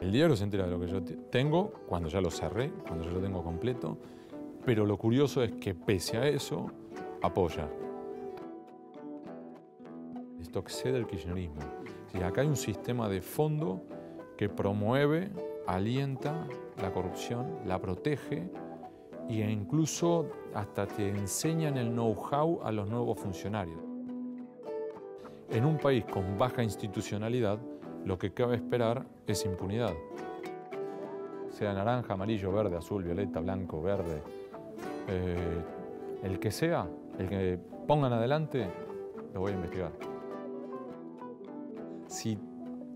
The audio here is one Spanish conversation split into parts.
El diario se entera de lo que yo tengo cuando ya lo cerré, cuando ya lo tengo completo, pero lo curioso es que pese a eso, apoya. Esto excede el kirchnerismo. Si acá hay un sistema de fondo que promueve, alienta la corrupción, la protege e incluso hasta te enseñan el know-how a los nuevos funcionarios. En un país con baja institucionalidad, lo que cabe esperar es impunidad. Sea naranja, amarillo, verde, azul, violeta, blanco, verde, eh, el que sea, el que pongan adelante, lo voy a investigar. Si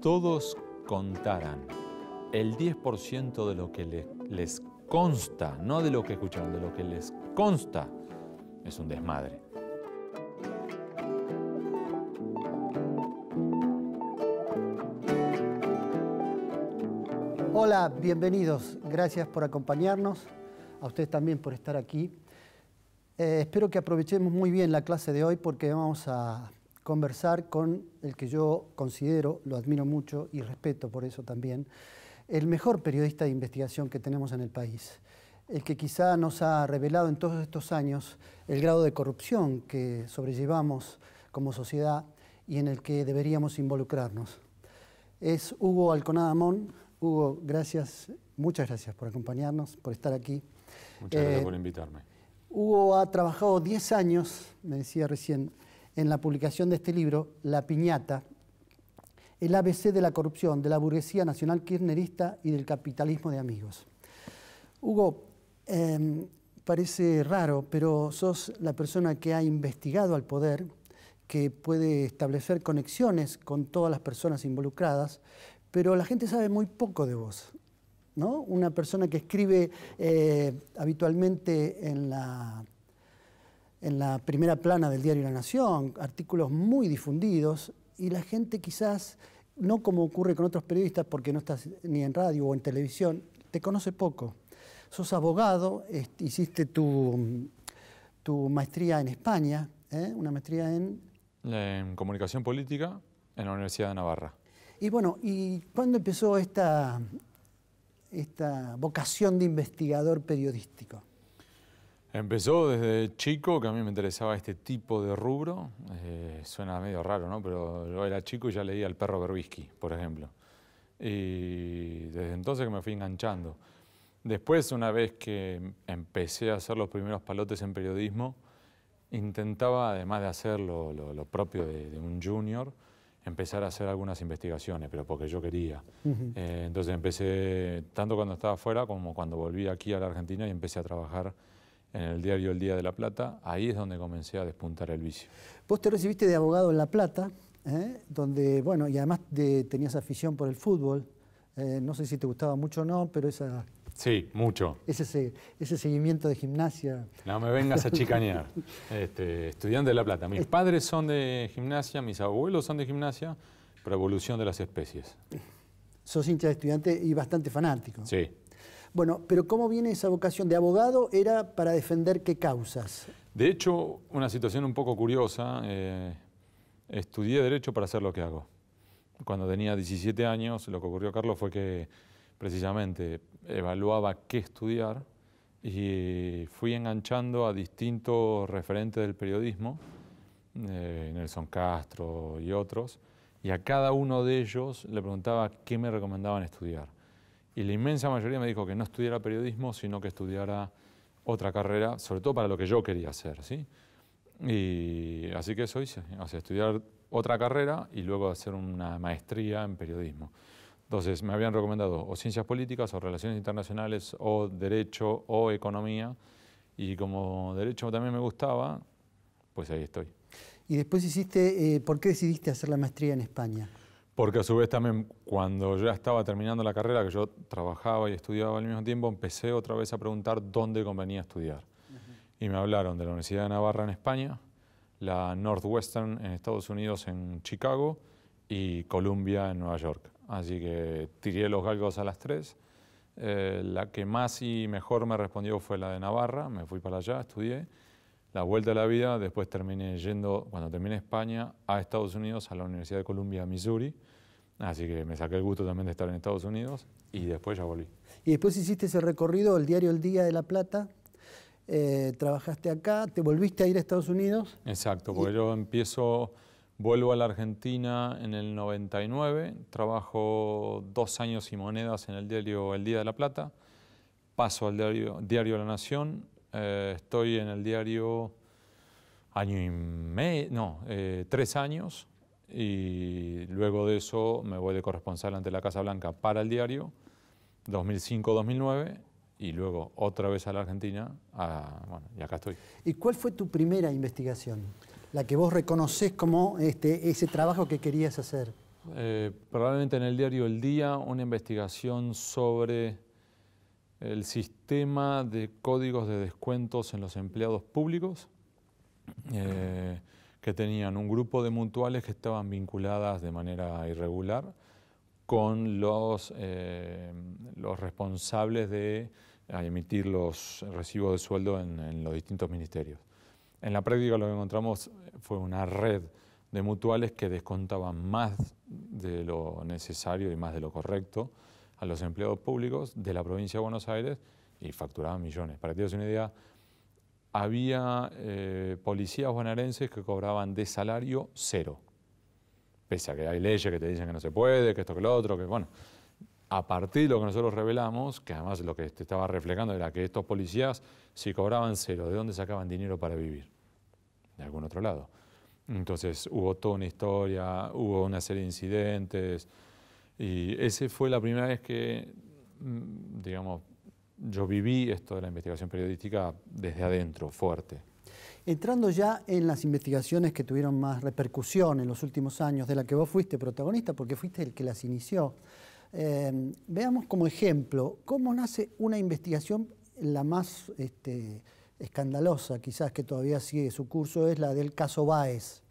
todos contaran el 10% de lo que les consta, no de lo que escucharon, de lo que les consta, es un desmadre. Hola, bienvenidos. Gracias por acompañarnos, a ustedes también por estar aquí. Eh, espero que aprovechemos muy bien la clase de hoy porque vamos a conversar con el que yo considero, lo admiro mucho y respeto por eso también, el mejor periodista de investigación que tenemos en el país, el que quizá nos ha revelado en todos estos años el grado de corrupción que sobrellevamos como sociedad y en el que deberíamos involucrarnos. Es Hugo Alconada Amón, Hugo, gracias, muchas gracias por acompañarnos, por estar aquí. Muchas gracias eh, por invitarme. Hugo ha trabajado 10 años, me decía recién, en la publicación de este libro, La Piñata, el ABC de la corrupción, de la burguesía nacional kirchnerista y del capitalismo de amigos. Hugo, em, parece raro, pero sos la persona que ha investigado al poder, que puede establecer conexiones con todas las personas involucradas, pero la gente sabe muy poco de vos. ¿no? Una persona que escribe eh, habitualmente en la, en la primera plana del diario La Nación, artículos muy difundidos, y la gente quizás, no como ocurre con otros periodistas, porque no estás ni en radio o en televisión, te conoce poco. Sos abogado, hiciste tu, tu maestría en España, ¿eh? una maestría en... En comunicación política en la Universidad de Navarra. Y bueno, ¿y cuándo empezó esta, esta vocación de investigador periodístico? Empezó desde chico, que a mí me interesaba este tipo de rubro. Eh, suena medio raro, ¿no? Pero yo era chico y ya leía El perro Berbisky, por ejemplo. Y desde entonces que me fui enganchando. Después, una vez que empecé a hacer los primeros palotes en periodismo, intentaba, además de hacer lo, propio de, un junior, empezar a hacer algunas investigaciones, pero porque yo quería. Eh, entonces empecé, tanto cuando estaba afuera como cuando volví aquí a la Argentina y empecé a trabajar en el diario El Día de la Plata, ahí es donde comencé a despuntar el vicio. Vos te recibiste de abogado en La Plata, ¿eh? donde, bueno, y además de, tenías afición por el fútbol, eh, no sé si te gustaba mucho o no, pero esa Sí, mucho. Ese, seguimiento de gimnasia. No me vengas a chicanear. este, estudiante de La Plata. Mis padres son de gimnasia, mis abuelos son de gimnasia, pero evolución de las especies. Sos hincha de estudiante y bastante fanático. Sí. Bueno, pero ¿cómo viene esa vocación de abogado? ¿Era para defender qué causas? De hecho, una situación un poco curiosa. Eh, estudié Derecho para hacer lo que hago. Cuando tenía 17 años, lo que ocurrió Carlos fue que precisamente evaluaba qué estudiar y fui enganchando a distintos referentes del periodismo, eh, Nelson Castro y otros, y a cada uno de ellos le preguntaba qué me recomendaban estudiar. Y la inmensa mayoría me dijo que no estudiara periodismo, sino que estudiara otra carrera, sobre todo para lo que yo quería hacer, Y así que eso hice, estudiar otra carrera y luego hacer una maestría en periodismo. Entonces, me habían recomendado o ciencias políticas, o relaciones internacionales, o derecho, o economía. Y como derecho también me gustaba, pues ahí estoy. Y después hiciste, eh, ¿por qué decidiste hacer la maestría en España? Porque a su vez también cuando ya estaba terminando la carrera, que yo trabajaba y estudiaba al mismo tiempo, empecé otra vez a preguntar dónde convenía estudiar. Y me hablaron de la Universidad de Navarra en España, la Northwestern en Estados Unidos en Chicago y Columbia en Nueva York así que tiré los galgos a las tres. Eh, la que más y mejor me respondió fue la de Navarra, me fui para allá, estudié. La vuelta a la vida, después terminé yendo, cuando terminé España, a Estados Unidos, a la Universidad de Columbia, Missouri. Así que me saqué el gusto también de estar en Estados Unidos y después ya volví. Y después hiciste ese recorrido, el diario El Día de la Plata, eh, trabajaste acá, te volviste a ir a Estados Unidos. Exacto, porque yo empiezo Vuelvo a la Argentina en el 99, trabajo dos años y monedas en el diario El Día de la Plata, paso al diario, diario La Nación, eh, estoy en el diario año y medio, no, eh, tres años, y luego de eso me voy de corresponsal ante la Casa Blanca para el diario, 2005-2009, y luego otra vez a la Argentina, bueno, y acá estoy. ¿Y cuál fue tu primera investigación? la que vos reconoces como este, ese trabajo que querías hacer? Eh, probablemente en el diario El Día, una investigación sobre el sistema de códigos de descuentos en los empleados públicos, eh, que tenían un grupo de mutuales que estaban vinculadas de manera irregular con los, eh, los responsables de emitir los recibos de sueldo en los distintos ministerios. En la práctica lo que encontramos eh, fue una red de mutuales que descontaban más de lo necesario y más de lo correcto a los empleados públicos de la provincia de Buenos Aires y facturaban millones. Para que te una idea, había eh, policías bonaerenses que cobraban de salario cero, pese a que hay leyes que te dicen que no se puede, que esto, que lo otro, que bueno a partir de lo que nosotros revelamos, que además lo que te estaba reflejando era que estos policías, si cobraban cero, ¿de dónde sacaban dinero para vivir? De algún otro lado. Entonces hubo toda una historia, hubo una serie de incidentes, y esa fue la primera vez que, mm, digamos, yo viví esto de la investigación periodística desde adentro, fuerte. Entrando ya en las investigaciones que tuvieron más repercusión en los últimos años, de la que vos fuiste protagonista, porque fuiste el que las inició. Em, veamos como ejemplo cómo nace una investigación, la más este, escandalosa quizás que todavía sigue su curso, es la del caso Baez.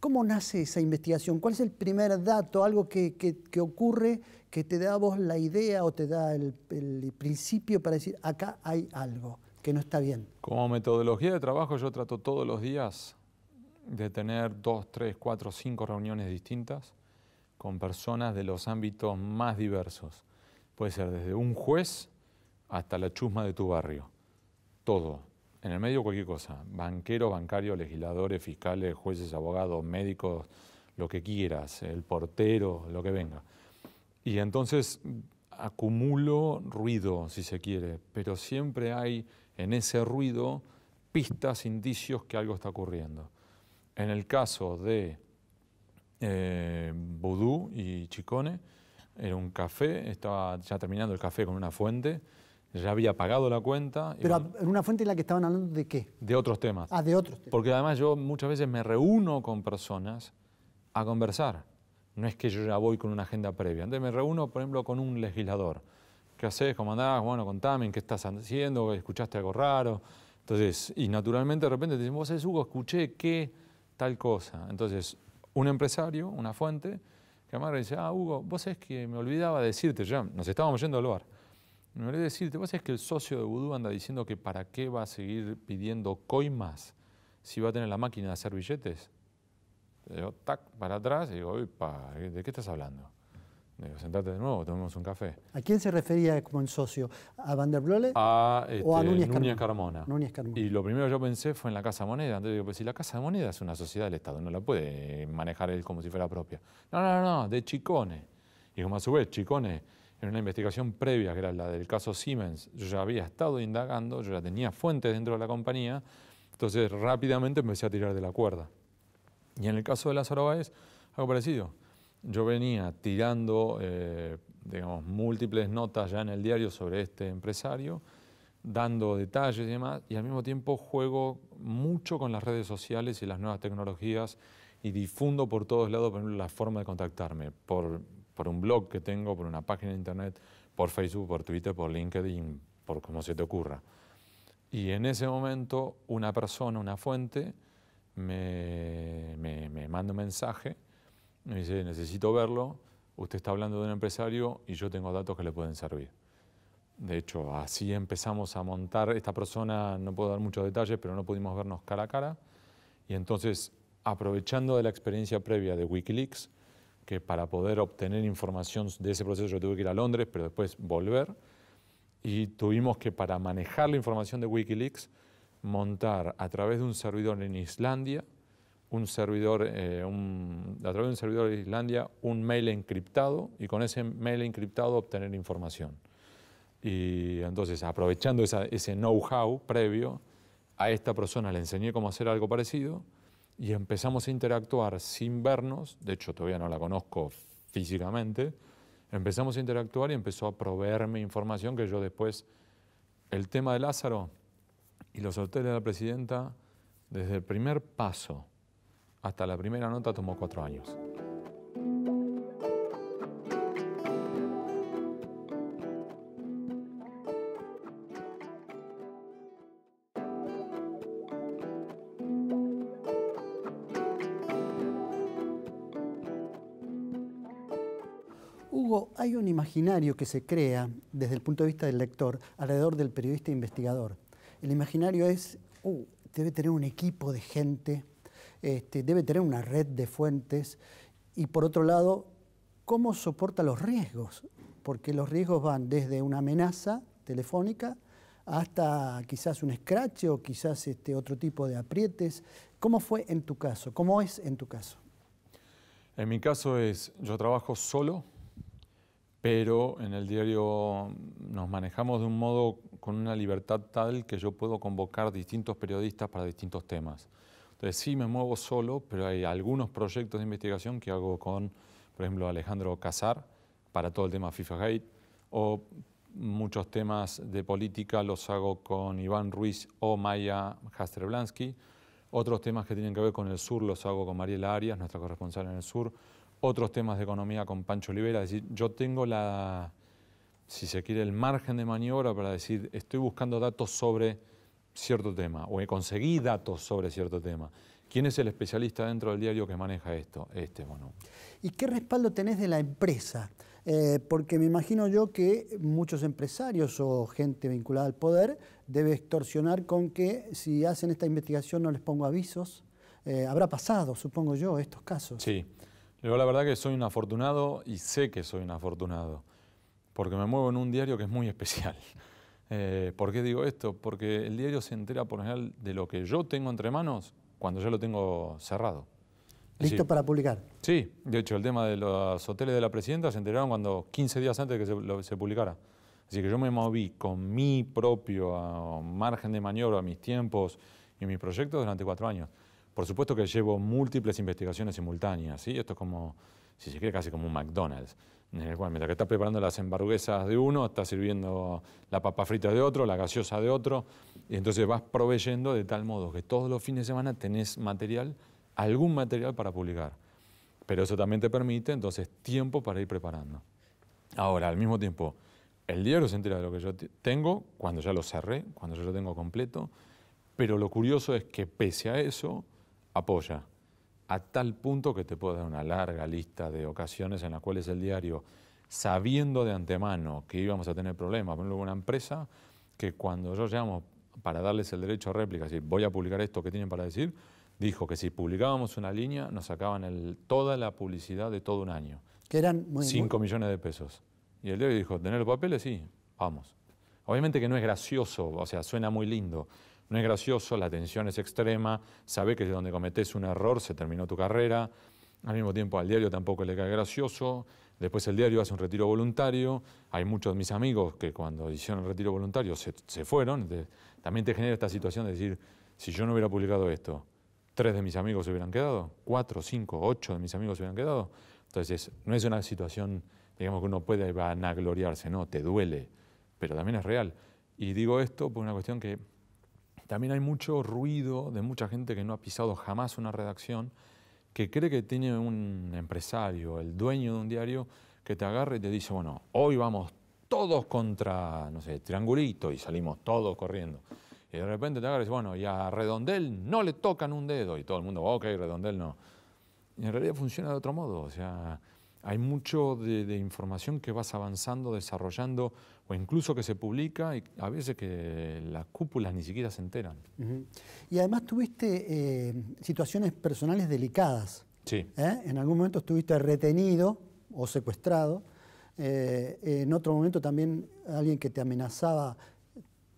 ¿Cómo nace esa investigación? ¿Cuál es el primer dato, algo que, ocurre que te da a vos la idea o te da el principio para decir, acá hay algo que no está bien? Como metodología de trabajo yo trato todos los días de tener dos, tres, cuatro, cinco reuniones distintas con personas de los ámbitos más diversos. Puede ser desde un juez hasta la chusma de tu barrio. Todo. En el medio cualquier cosa. Banquero, bancario, legisladores, fiscales, jueces, abogados, médicos, lo que quieras, el portero, lo que venga. Y entonces acumulo ruido, si se quiere, pero siempre hay en ese ruido pistas, indicios que algo está ocurriendo. En el caso de eh, Boudou y Chicone. Era un café, estaba ya terminando el café con una fuente, ya había pagado la cuenta. Pero en una fuente en la que estaban hablando de qué? De otros temas. Ah, de otros temas. Porque además yo muchas veces me reúno con personas a conversar. No es que yo ya voy con una agenda previa. Entonces me reúno, por ejemplo, con un legislador. ¿Qué haces? ¿Cómo andás? Bueno, contame, ¿qué estás haciendo? ¿Escuchaste algo raro? Entonces, y naturalmente de repente te dicen, vos Hugo, escuché qué tal cosa. Entonces, un empresario, una fuente, que me dice, ah, Hugo, vos es que me olvidaba decirte, ya nos estábamos yendo al bar, me olvidé decirte, vos es que el socio de Vudú anda diciendo que para qué va a seguir pidiendo coimas si va a tener la máquina de hacer billetes. Le digo, tac, para atrás, y digo, ¿de qué estás hablando? Digo, sentate de nuevo, tomemos un café. ¿A quién se refería como el socio? ¿A Van o a este, Núñez, Carmona. Núñez Carmona. Y lo primero que yo pensé fue en la Casa Moneda. Entonces digo, pues si la Casa de Moneda es una sociedad del Estado, no la puede manejar él como si fuera propia. No, no, no, de Chicone. Y como a su vez, Chicone, en una investigación previa, que era la del caso Siemens, yo ya había estado indagando, yo ya tenía fuentes dentro de la compañía, entonces rápidamente empecé a tirar de la cuerda. Y en el caso de Lázaro Báez, algo parecido yo venía tirando, eh, digamos, múltiples notas ya en el diario sobre este empresario, dando detalles y demás, y al mismo tiempo juego mucho con las redes sociales y las nuevas tecnologías y difundo por todos lados, la forma de contactarme, por, por un blog que tengo, por una página de internet, por Facebook, por Twitter, por LinkedIn, por como se te ocurra. Y en ese momento una persona, una fuente, me, me, me manda un mensaje me dice, necesito verlo, usted está hablando de un empresario y yo tengo datos que le pueden servir. De hecho, así empezamos a montar, esta persona, no puedo dar muchos detalles, pero no pudimos vernos cara a cara, y entonces, aprovechando de la experiencia previa de Wikileaks, que para poder obtener información de ese proceso yo tuve que ir a Londres, pero después volver, y tuvimos que para manejar la información de Wikileaks, montar a través de un servidor en Islandia, un servidor, eh, a través de un servidor de Islandia, un mail encriptado y con ese mail encriptado obtener información. Y entonces, aprovechando esa, ese know-how previo, a esta persona le enseñé cómo hacer algo parecido y empezamos a interactuar sin vernos, de hecho todavía no la conozco físicamente, empezamos a interactuar y empezó a proveerme información que yo después, el tema de Lázaro y los hoteles de la presidenta, desde el primer paso hasta la primera nota tomó cuatro años. Hugo, hay un imaginario que se crea desde el punto de vista del lector alrededor del periodista investigador. El imaginario es, uh, debe tener un equipo de gente este, debe tener una red de fuentes y por otro lado, cómo soporta los riesgos, porque los riesgos van desde una amenaza telefónica hasta quizás un scratch o quizás este, otro tipo de aprietes. ¿Cómo fue en tu caso? ¿Cómo es en tu caso? En mi caso es, yo trabajo solo, pero en el diario nos manejamos de un modo con una libertad tal que yo puedo convocar distintos periodistas para distintos temas sí me muevo solo, pero hay algunos proyectos de investigación que hago con, por ejemplo, Alejandro Casar para todo el tema FIFA Gate, o muchos temas de política los hago con Iván Ruiz o Maya Jastreblansky. Otros temas que tienen que ver con el sur los hago con Mariela Arias, nuestra corresponsal en el sur. Otros temas de economía con Pancho Olivera. Es decir, yo tengo la, si se quiere, el margen de maniobra para decir, estoy buscando datos sobre cierto tema o conseguí datos sobre cierto tema. ¿Quién es el especialista dentro del diario que maneja esto? Este, bueno. ¿Y qué respaldo tenés de la empresa? Eh, porque me imagino yo que muchos empresarios o gente vinculada al poder debe extorsionar con que si hacen esta investigación no les pongo avisos. Eh, habrá pasado, supongo yo, estos casos. Sí, yo la verdad que soy un afortunado y sé que soy un afortunado, porque me muevo en un diario que es muy especial. Eh, ¿Por qué digo esto? Porque el diario se entera por general de lo que yo tengo entre manos cuando ya lo tengo cerrado. ¿Listo para publicar? Sí, de hecho el tema de los hoteles de la presidenta se enteraron cuando 15 días antes de que se, publicara. Así que yo me moví con mi propio ah, margen de maniobra, mis tiempos y mis proyectos durante cuatro años. Por supuesto que llevo múltiples investigaciones simultáneas, ¿sí? Esto es como, si se quiere, casi como un McDonald's mientras que estás preparando las embarguesas de uno, estás sirviendo la papa frita de otro, la gaseosa de otro, y entonces vas proveyendo de tal modo que todos los fines de semana tenés material, algún material para publicar. Pero eso también te permite entonces tiempo para ir preparando. Ahora, al mismo tiempo, el diario se entera de lo que yo tengo cuando ya lo cerré, cuando yo lo tengo completo, pero lo curioso es que pese a eso, apoya a tal punto que te puedo dar una larga lista de ocasiones en las cuales el diario, sabiendo de antemano que íbamos a tener problemas, por ejemplo, una empresa que cuando yo llamo para darles el derecho a réplica, y voy a publicar esto que tienen para decir, dijo que si publicábamos una línea nos sacaban toda la publicidad de todo un año. Que eran 5 millones de pesos. Y el diario dijo, ¿tener los papeles? Sí, vamos. Obviamente que no es gracioso, o sea, suena muy lindo, no es gracioso, la tensión es extrema, sabe que donde cometés un error se terminó tu carrera, al mismo tiempo al diario tampoco le cae gracioso, después el diario hace un retiro voluntario, hay muchos de mis amigos que cuando hicieron el retiro voluntario se, fueron, también te genera esta situación de decir, si yo no hubiera publicado esto, tres de mis amigos se hubieran quedado, cuatro, cinco, ocho de mis amigos se hubieran quedado. Entonces, no es una situación, digamos, que uno puede vanagloriarse, no, te duele, pero también es real. Y digo esto por una cuestión que también hay mucho ruido de mucha gente que no ha pisado jamás una redacción, que cree que tiene un empresario, el dueño de un diario, que te agarra y te dice, bueno, hoy vamos todos contra, no sé, Triangulito y salimos todos corriendo. Y de repente te agarra y dice, bueno, y a Redondel no le tocan un dedo. Y todo el mundo, ok, Redondel no. Y en realidad funciona de otro modo. O sea, hay mucho de, de información que vas avanzando, desarrollando o incluso que se publica y a veces que las cúpulas ni siquiera se enteran. Y además tuviste eh, situaciones personales delicadas. Sí. ¿eh? En algún momento estuviste retenido o secuestrado. Eh, en otro momento también alguien que te amenazaba,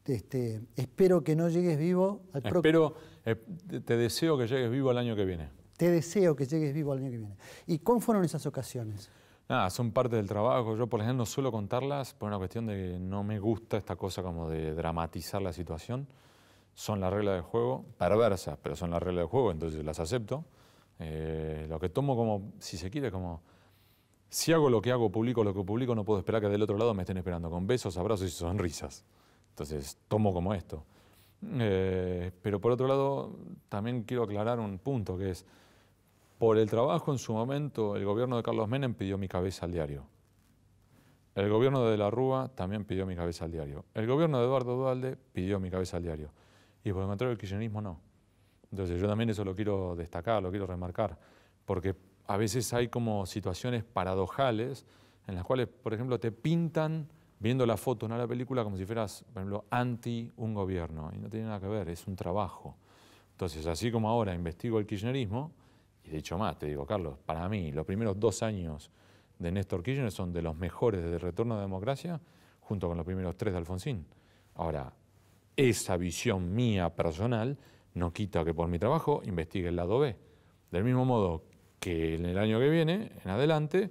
este, espero que no llegues vivo al próximo. Espero, te deseo que llegues vivo al año que viene. Te deseo que llegues vivo al año que viene. ¿Y cómo fueron esas ocasiones? Nada, son parte del trabajo. Yo, por ejemplo, no suelo contarlas por una cuestión de que no me gusta esta cosa como de dramatizar la situación. Son las reglas del juego, perversas, pero son las reglas del juego, entonces las acepto. Eh, lo que tomo como, si se quiere, como... Si hago lo que hago, publico lo que publico, no puedo esperar que del otro lado me estén esperando con besos, abrazos y sonrisas. Entonces, tomo como esto. Eh, pero por otro lado, también quiero aclarar un punto que es por el trabajo en su momento, el gobierno de Carlos Menem pidió mi cabeza al diario. El gobierno de la Rúa también pidió mi cabeza al diario. El gobierno de Eduardo Dualde pidió mi cabeza al diario. Y por el contrario, el kirchnerismo no. Entonces yo también eso lo quiero destacar, lo quiero remarcar, porque a veces hay como situaciones paradojales en las cuales, por ejemplo, te pintan viendo la foto, en la película, como si fueras, por ejemplo, anti un gobierno. Y no tiene nada que ver, es un trabajo. Entonces, así como ahora investigo el kirchnerismo, y de más, te digo, Carlos, para mí los primeros dos años de Néstor Kirchner son de los mejores desde retorno a la democracia, junto con los primeros tres de Alfonsín. Ahora, esa visión mía personal no quita que por mi trabajo investigue el lado B. Del mismo modo que en el año que viene, en adelante,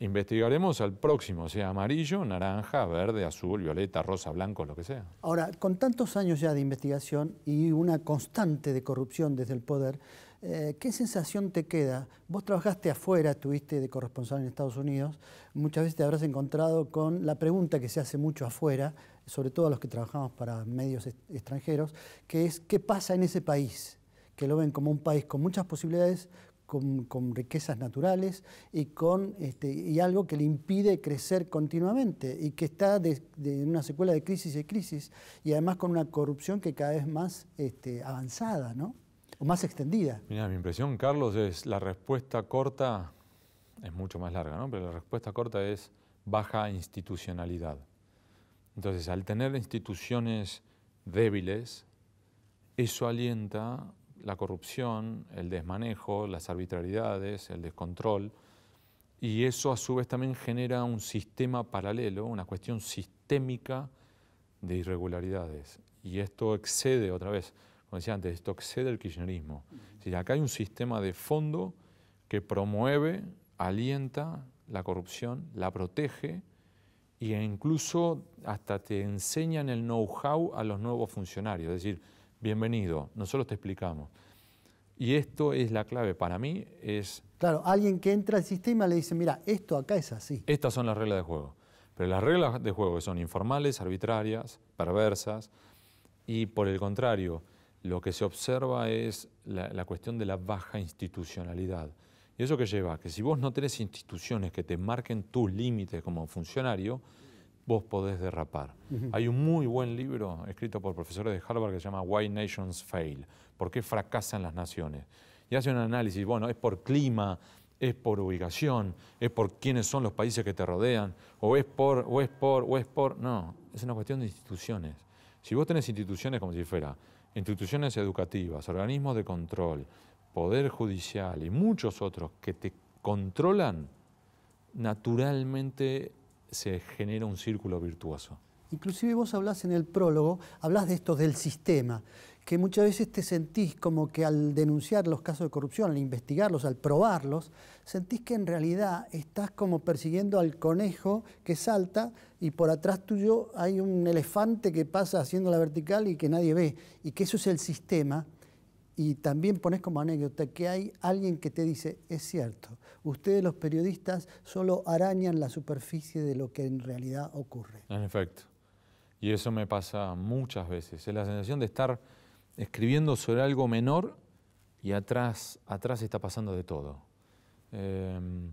investigaremos al próximo, sea amarillo, naranja, verde, azul, violeta, rosa, blanco, lo que sea. Ahora, con tantos años ya de investigación y una constante de corrupción desde el poder, eh, ¿qué sensación te queda? Vos trabajaste afuera, estuviste de corresponsal en Estados Unidos, muchas veces te habrás encontrado con la pregunta que se hace mucho afuera, sobre todo a los que trabajamos para medios extranjeros, que es ¿qué pasa en ese país? Que lo ven como un país con muchas posibilidades, con, riquezas naturales este, y algo que le impide crecer continuamente y que está en una secuela de crisis y crisis y además con una corrupción que cada vez más este, avanzada, ¿no? o más extendida. Mira, mi impresión, Carlos, es la respuesta corta, es mucho más larga, ¿no? Pero la respuesta corta es baja institucionalidad. Entonces, al tener instituciones débiles, eso alienta la corrupción, el desmanejo, las arbitrariedades, el descontrol, y eso a su vez también genera un sistema paralelo, una cuestión sistémica de irregularidades. Y esto excede otra vez como decía antes, esto excede el kirchnerismo. Es acá hay un sistema de fondo que promueve, alienta la corrupción, la protege e incluso hasta te enseñan el know-how a los nuevos funcionarios. Es decir, bienvenido, nosotros te explicamos. Y esto es la clave para mí, es... Claro, alguien que entra al sistema le dice, mira, esto acá es así. Estas son las reglas de juego. Pero las reglas de juego son informales, arbitrarias, perversas, y por el contrario, lo que se observa es la, cuestión de la baja institucionalidad. ¿Y eso que lleva? Que si vos no tenés instituciones que te marquen tus límites como funcionario, vos podés derrapar. Hay un muy buen libro escrito por profesores de Harvard que se llama Why Nations Fail, ¿por qué fracasan las naciones? Y hace un análisis, bueno, es por clima, es por ubicación, es por quiénes son los países que te rodean, o es por, o es por, o es por, no, es una cuestión de instituciones. Si vos tenés instituciones como si fuera, instituciones educativas, organismos de control, poder judicial y muchos otros que te controlan, naturalmente se genera un círculo virtuoso. Inclusive vos hablás en el prólogo, hablás de esto del sistema que muchas veces te sentís como que al denunciar los casos de corrupción, al investigarlos, al probarlos, sentís que en realidad estás como persiguiendo al conejo que salta y por atrás tuyo hay un elefante que pasa haciendo la vertical y que nadie ve, y que eso es el sistema. Y también pones como anécdota que hay alguien que te dice, es cierto, ustedes los periodistas solo arañan la superficie de lo que en realidad ocurre. En efecto. Y eso me pasa muchas veces. Es la sensación de estar escribiendo sobre algo menor y atrás, atrás está pasando de todo. Em,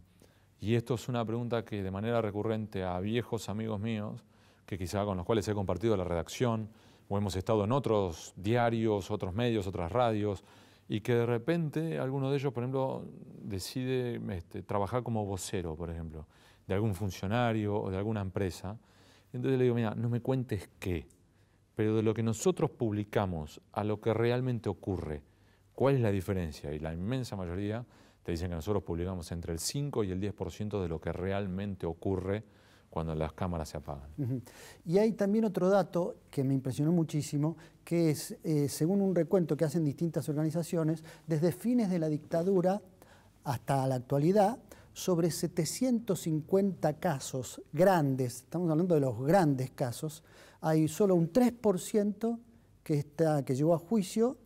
y esto es una pregunta que de manera recurrente a viejos amigos míos, que quizá con los cuales he compartido la redacción, o hemos estado en otros diarios, otros medios, otras radios, y que de repente alguno de ellos, por ejemplo, decide este, trabajar como vocero, por ejemplo, de algún funcionario o de alguna empresa. Entonces le digo, mira, no me cuentes qué, pero de lo que nosotros publicamos a lo que realmente ocurre, ¿cuál es la diferencia? Y la inmensa mayoría te dicen que nosotros publicamos entre el 5 y el 10% de lo que realmente ocurre cuando las cámaras se apagan. Y hay también otro dato que me impresionó muchísimo, que es, eh, según un recuento que hacen distintas organizaciones, desde fines de la dictadura hasta la actualidad, sobre 750 casos grandes, estamos hablando de los grandes casos, hay solo un 3% que, está, que llegó a juicio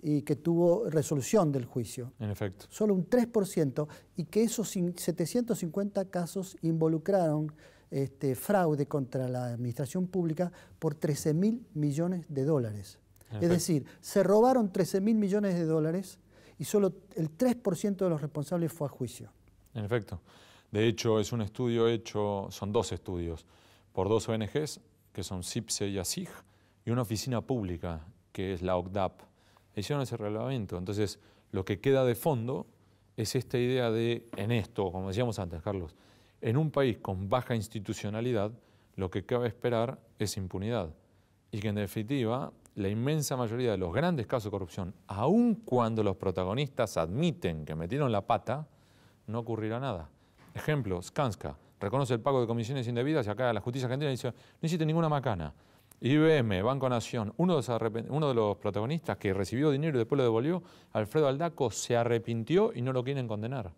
y que tuvo resolución del juicio. En efecto. Solo un 3%, y que esos 750 casos involucraron este, fraude contra la administración pública por 13 mil millones de dólares. es decir, se robaron 13 mil millones de dólares y solo el 3% de los responsables fue a juicio. En efecto. De hecho, es un estudio hecho, son dos estudios, por dos ONGs, que son CIPSE y ASIG, y una oficina pública, que es la OCDAP. Hicieron ese reglamento. Entonces, lo que queda de fondo es esta idea de, en esto, como decíamos antes, Carlos, en un país con baja institucionalidad, lo que cabe esperar es impunidad. Y que en definitiva, la inmensa mayoría de los grandes casos de corrupción, aun cuando los protagonistas admiten que metieron la pata, no ocurrirá nada. Ejemplo, Skanska reconoce el pago de comisiones indebidas y acá la justicia argentina dice, no hiciste ninguna macana. IBM, Banco Nación, uno de, los protagonistas que recibió dinero y después lo devolvió, Alfredo Aldaco, se arrepintió y no lo quieren condenar.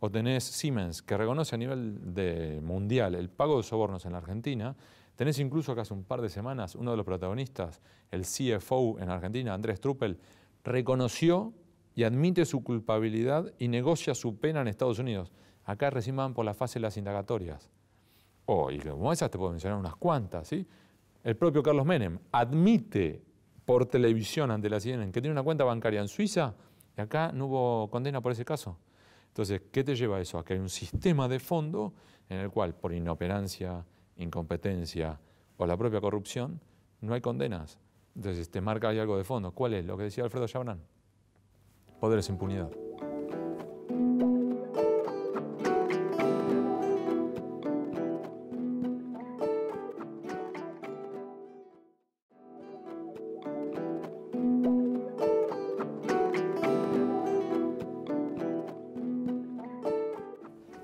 O tenés Siemens, que reconoce a nivel de mundial el pago de sobornos en la Argentina. Tenés incluso que hace un par de semanas uno de los protagonistas, el CFO en Argentina, Andrés Truppel, reconoció y admite su culpabilidad y negocia su pena en Estados Unidos. Acá recién van por la fase de las indagatorias. Oh, y como esas te puedo mencionar unas cuantas, ¿sí? El propio Carlos Menem admite por televisión ante la CNN que tiene una cuenta bancaria en Suiza y acá no hubo condena por ese caso. Entonces, ¿qué te lleva a eso? A que hay un sistema de fondo en el cual por inoperancia, incompetencia o la propia corrupción no hay condenas. Entonces, te marca ahí algo de fondo. ¿Cuál es? Lo que decía Alfredo Chabrán poderes impunidad.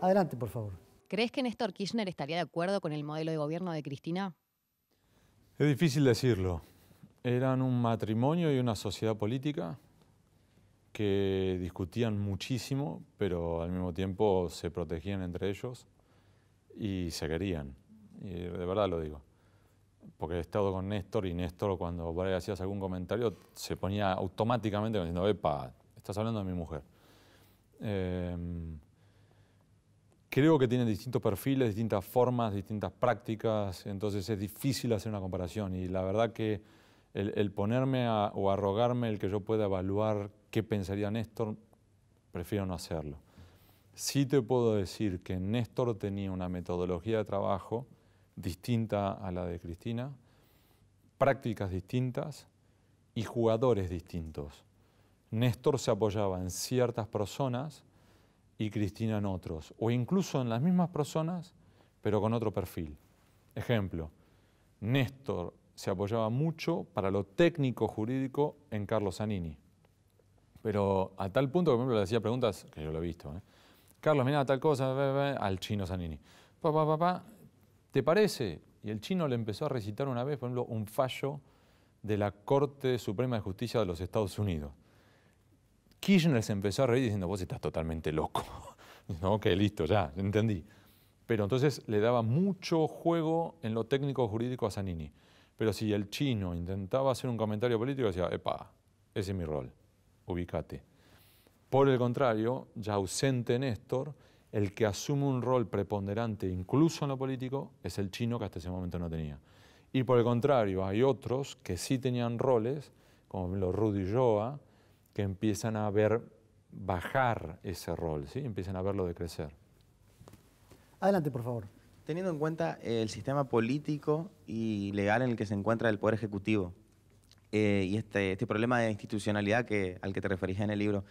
Adelante, por favor. ¿Crees que Néstor Kirchner estaría de acuerdo con el modelo de gobierno de Cristina? Es difícil decirlo. Eran un matrimonio y una sociedad política que discutían muchísimo, pero al mismo tiempo se protegían entre ellos y se querían. Y de verdad lo digo. Porque he estado con Néstor y Néstor cuando por ahí hacías algún comentario se ponía automáticamente diciendo, epa, estás hablando de mi mujer. Em, creo que tienen distintos perfiles, distintas formas, distintas prácticas, entonces es difícil hacer una comparación y la verdad que el, ponerme o arrogarme el que yo pueda evaluar qué pensaría Néstor, prefiero no hacerlo. Sí te puedo decir que Néstor tenía una metodología de trabajo distinta a la de Cristina, prácticas distintas y jugadores distintos. Néstor se apoyaba en ciertas personas y Cristina en otros, o incluso en las mismas personas, pero con otro perfil. Ejemplo, Néstor se apoyaba mucho para lo técnico jurídico en Carlos Zanini. Pero a tal punto que, por ejemplo, le hacía preguntas, que yo lo he visto, ¿eh? Carlos, mira tal cosa, al chino Zanini. Papá, papá, ¿te parece? Y el chino le empezó a recitar una vez, por ejemplo, un fallo de la Corte Suprema de Justicia de los Estados Unidos. Kirchner se empezó a reír diciendo, vos estás totalmente loco. no, ok, listo, ya, entendí. Pero entonces le daba mucho juego en lo técnico jurídico a Zanini. Pero si el chino intentaba hacer un comentario político, decía, epa, ese es mi rol, ubícate. Por el contrario, ya ausente Néstor, el que asume un rol preponderante incluso en lo político es el chino que hasta ese momento no tenía. Y por el contrario, hay otros que sí tenían roles, como los Rudy Joa, que empiezan a ver bajar ese rol, ¿sí? empiezan a verlo decrecer. Adelante, por favor teniendo en cuenta el sistema político y legal en el que se encuentra el Poder Ejecutivo eh, y este, este, problema de institucionalidad al que te referís en el libro,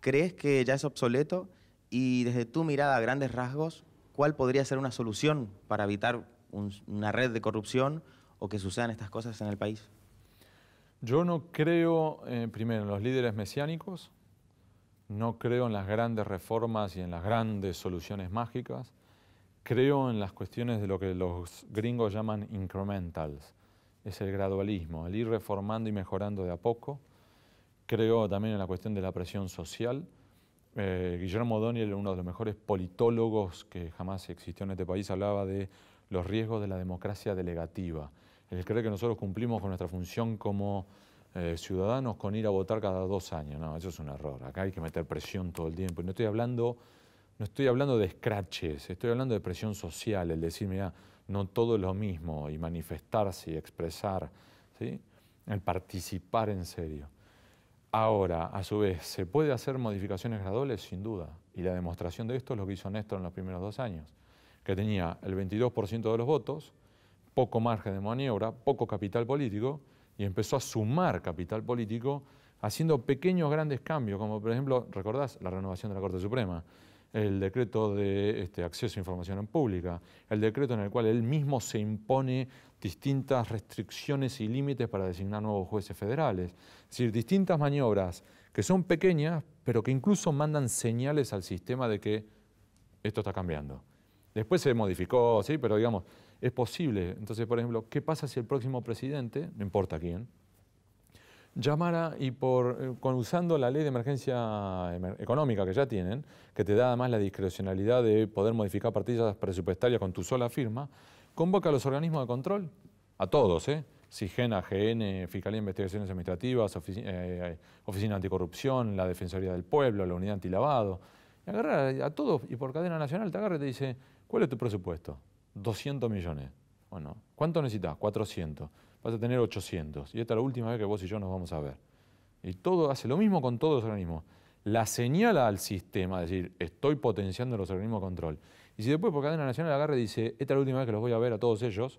¿crees que ya es obsoleto? Y desde tu mirada, a grandes rasgos, ¿cuál podría ser una solución para evitar una red de corrupción o que sucedan estas cosas en el país? Yo no creo, eh, primero, en los líderes mesiánicos, no creo en las grandes reformas y en las grandes soluciones mágicas creo en las cuestiones de lo que los gringos llaman incrementals, es el gradualismo, el ir reformando y mejorando de a poco. Creo también en la cuestión de la presión social. Eh, Guillermo O'Donnell, uno de los mejores politólogos que jamás existió en este país, hablaba de los riesgos de la democracia delegativa. El creer que nosotros cumplimos con nuestra función como eh, ciudadanos con ir a votar cada dos años. No, eso es un error. Acá hay que meter presión todo el tiempo. Y no estoy hablando no estoy hablando de scratches, estoy hablando de presión social, el decir, mira, no todo es lo mismo, y manifestarse y expresar, el participar en serio. Ahora, a su vez, ¿se puede hacer modificaciones graduales? Sin duda. Y la demostración de esto es lo que hizo Néstor en los primeros dos años, que tenía el 22% de los votos, poco margen de maniobra, poco capital político, y empezó a sumar capital político haciendo pequeños grandes cambios, como por ejemplo, recordás la renovación de la Corte Suprema el decreto de este, acceso a información en pública, el decreto en el cual él mismo se impone distintas restricciones y límites para designar nuevos jueces federales. Es decir, distintas maniobras que son pequeñas, pero que incluso mandan señales al sistema de que esto está cambiando. Después se modificó, sí, pero digamos, es posible. Entonces, por ejemplo, ¿qué pasa si el próximo presidente, no importa quién, llamara y eh, con, usando la ley de emergencia económica que ya tienen, que te da además la discrecionalidad de poder modificar partidas presupuestarias con tu sola firma, convoca a los organismos de control, a todos, ¿eh? AGN, Fiscalía de Investigaciones Administrativas, Oficina de eh, eh, Oficina Anticorrupción, la Defensoría del Pueblo, la Unidad Antilavado. Y agarra a todos y por cadena nacional te agarra y te dice, ¿cuál es tu presupuesto? 200 millones. Bueno, ¿cuánto necesitas? 400 vas a tener 800. Y esta es la última vez que vos y yo nos vamos a ver. Y todo hace lo mismo con todos los organismos. La señala al sistema, es decir, estoy potenciando los organismos de control. Y si después por nación nacional agarre y dice, esta es la última vez que los voy a ver a todos ellos,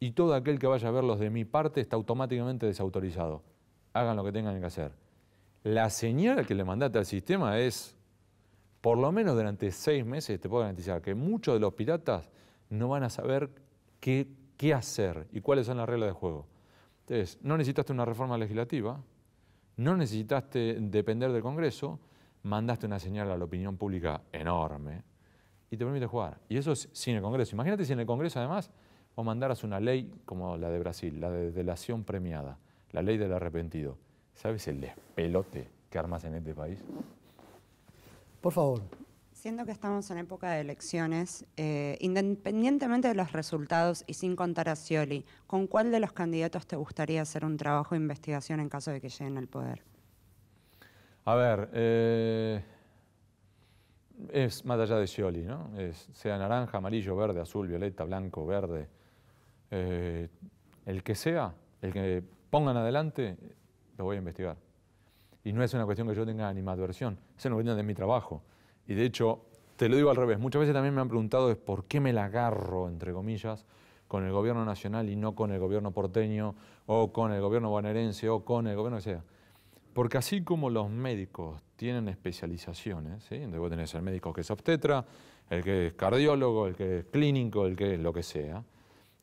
y todo aquel que vaya a verlos de mi parte está automáticamente desautorizado. Hagan lo que tengan que hacer. La señal que le mandaste al sistema es, por lo menos durante seis meses te puedo garantizar que muchos de los piratas no van a saber qué qué hacer y cuáles son las reglas de juego. Entonces, no necesitaste una reforma legislativa, no necesitaste depender del Congreso, mandaste una señal a la opinión pública enorme y te permite jugar. Y eso sin el Congreso. Imagínate si en el Congreso además vos mandaras una ley como la de Brasil, la de la acción premiada, la ley del arrepentido. ¿Sabes el despelote que armas en este país? Por favor, Siendo que estamos en época de elecciones, eh, independientemente de los resultados y sin contar a Scioli, ¿con cuál de los candidatos te gustaría hacer un trabajo de investigación en caso de que lleguen al poder? A ver, eh, es más allá de Scioli, ¿no? sea naranja, amarillo, verde, azul, violeta, blanco, verde, eh, el que sea, el que pongan adelante, lo voy a investigar. Y no es una cuestión que yo tenga animadversión, es una cuestión de mi trabajo. Y de hecho, te lo digo al revés, muchas veces también me han preguntado es por qué me la agarro, entre comillas, con el gobierno nacional y no con el gobierno porteño, o con el gobierno bonaerense, o con el gobierno que sea. Porque así como los médicos tienen especializaciones, entonces vos tenés el médico que es obstetra, el que es cardiólogo, el que es clínico, el que es lo que sea,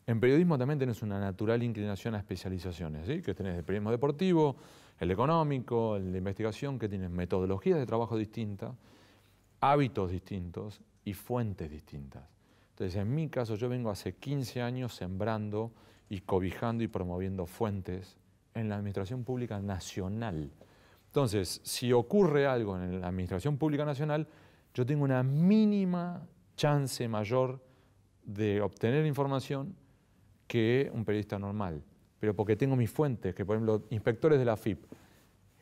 en periodismo también tenés una natural inclinación a especializaciones, ¿sí? que tenés el periodismo deportivo, el económico, el de investigación, que tienes metodologías de trabajo distintas hábitos distintos y fuentes distintas. Entonces, en mi caso, yo vengo hace 15 años sembrando y cobijando y promoviendo fuentes en la Administración Pública Nacional. Entonces, si ocurre algo en la Administración Pública Nacional, yo tengo una mínima chance mayor de obtener información que un periodista normal. Pero porque tengo mis fuentes, que por ejemplo, inspectores de la FIP,